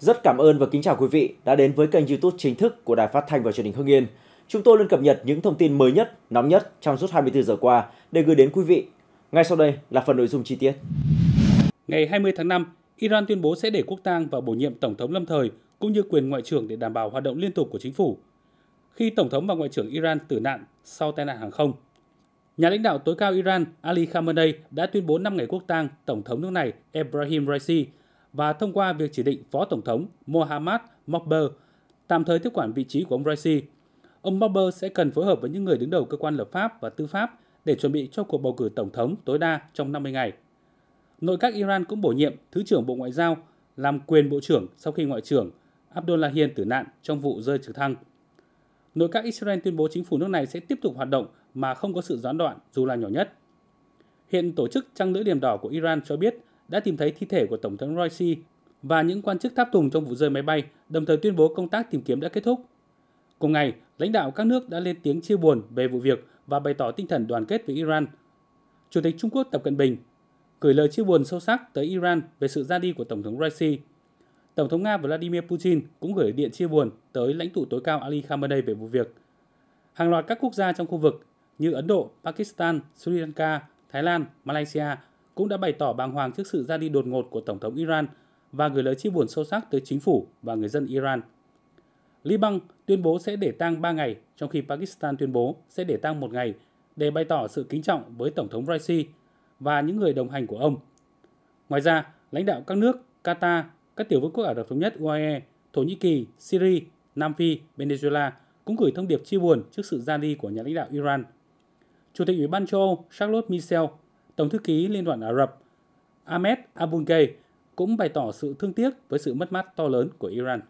Rất cảm ơn và kính chào quý vị đã đến với kênh YouTube chính thức của Đài Phát thanh và Truyền hình Hưng Yên. Chúng tôi luôn cập nhật những thông tin mới nhất, nóng nhất trong suốt 24 giờ qua để gửi đến quý vị. Ngay sau đây là phần nội dung chi tiết. Ngày 20 tháng 5, Iran tuyên bố sẽ để quốc tang và bổ nhiệm tổng thống lâm thời cũng như quyền ngoại trưởng để đảm bảo hoạt động liên tục của chính phủ. Khi tổng thống và ngoại trưởng Iran tử nạn sau tai nạn hàng không, nhà lãnh đạo tối cao Iran Ali Khamenei đã tuyên bố 5 ngày quốc tang tổng thống nước này Ebrahim Raisi và thông qua việc chỉ định Phó Tổng thống Mohammad Mokber tạm thời tiếp quản vị trí của ông Raisi. Ông Mokber sẽ cần phối hợp với những người đứng đầu cơ quan lập pháp và tư pháp để chuẩn bị cho cuộc bầu cử tổng thống tối đa trong 50 ngày. Nội các Iran cũng bổ nhiệm Thứ trưởng Bộ Ngoại giao làm quyền Bộ trưởng sau khi Ngoại trưởng Abdullahian tử nạn trong vụ rơi trực thăng. Nội các Israel tuyên bố chính phủ nước này sẽ tiếp tục hoạt động mà không có sự gián đoạn dù là nhỏ nhất. Hiện tổ chức Trăng lưỡi liềm đỏ của Iran cho biết đã tìm thấy thi thể của Tổng thống Raisi và những quan chức tháp tùng trong vụ rơi máy bay, đồng thời tuyên bố công tác tìm kiếm đã kết thúc. Cùng ngày, lãnh đạo các nước đã lên tiếng chia buồn về vụ việc và bày tỏ tinh thần đoàn kết với Iran. Chủ tịch Trung Quốc Tập Cận Bình gửi lời chia buồn sâu sắc tới Iran về sự ra đi của Tổng thống Raisi. Tổng thống Nga Vladimir Putin cũng gửi điện chia buồn tới lãnh tụ tối cao Ali Khamenei về vụ việc. Hàng loạt các quốc gia trong khu vực như Ấn Độ, Pakistan, Sri Lanka, Thái Lan, Malaysia cũng đã bày tỏ bàng hoàng trước sự ra đi đột ngột của Tổng thống Iran và gửi lời chia buồn sâu sắc tới chính phủ và người dân Iran. Liban tuyên bố sẽ để tang 3 ngày, trong khi Pakistan tuyên bố sẽ để tang 1 ngày để bày tỏ sự kính trọng với Tổng thống Raisi và những người đồng hành của ông. Ngoài ra, lãnh đạo các nước Qatar, các tiểu vương quốc Ả Rập Thống Nhất UAE, Thổ Nhĩ Kỳ, Syria, Nam Phi, Venezuela cũng gửi thông điệp chia buồn trước sự ra đi của nhà lãnh đạo Iran. Chủ tịch Ủy ban châu Âu Charles Michel Tổng thư ký Liên đoàn Ả Rập Ahmed Aboulgay cũng bày tỏ sự thương tiếc với sự mất mát to lớn của Iran.